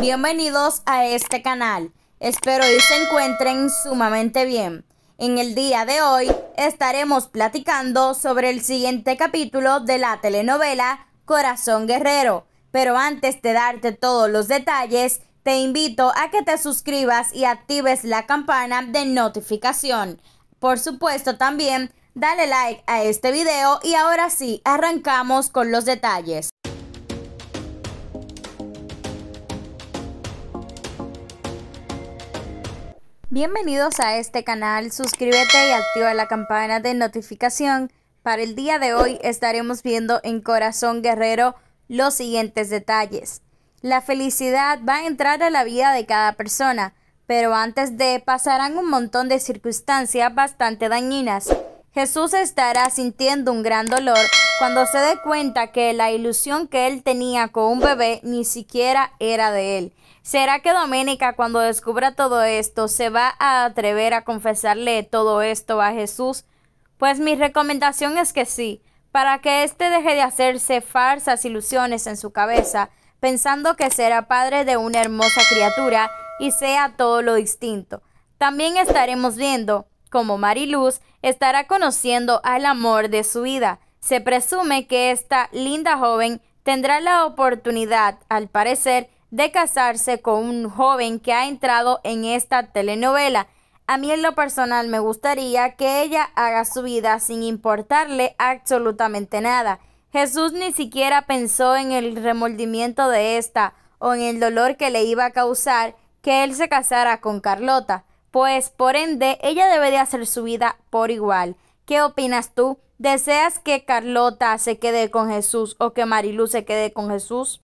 Bienvenidos a este canal. Espero y se encuentren sumamente bien. En el día de hoy estaremos platicando sobre el siguiente capítulo de la telenovela Corazón Guerrero. Pero antes de darte todos los detalles, te invito a que te suscribas y actives la campana de notificación. Por supuesto también, dale like a este video y ahora sí, arrancamos con los detalles. Bienvenidos a este canal, suscríbete y activa la campana de notificación. Para el día de hoy estaremos viendo en Corazón Guerrero los siguientes detalles. La felicidad va a entrar a la vida de cada persona, pero antes de pasarán un montón de circunstancias bastante dañinas. Jesús estará sintiendo un gran dolor cuando se dé cuenta que la ilusión que él tenía con un bebé ni siquiera era de él. ¿Será que Doménica cuando descubra todo esto se va a atrever a confesarle todo esto a Jesús? Pues mi recomendación es que sí, para que éste deje de hacerse farsas ilusiones en su cabeza, pensando que será padre de una hermosa criatura y sea todo lo distinto. También estaremos viendo cómo Mariluz estará conociendo al amor de su vida, se presume que esta linda joven tendrá la oportunidad, al parecer, de casarse con un joven que ha entrado en esta telenovela. A mí en lo personal me gustaría que ella haga su vida sin importarle absolutamente nada. Jesús ni siquiera pensó en el remordimiento de esta o en el dolor que le iba a causar que él se casara con Carlota, pues por ende ella debe de hacer su vida por igual. ¿Qué opinas tú? ¿Deseas que Carlota se quede con Jesús o que Marilu se quede con Jesús?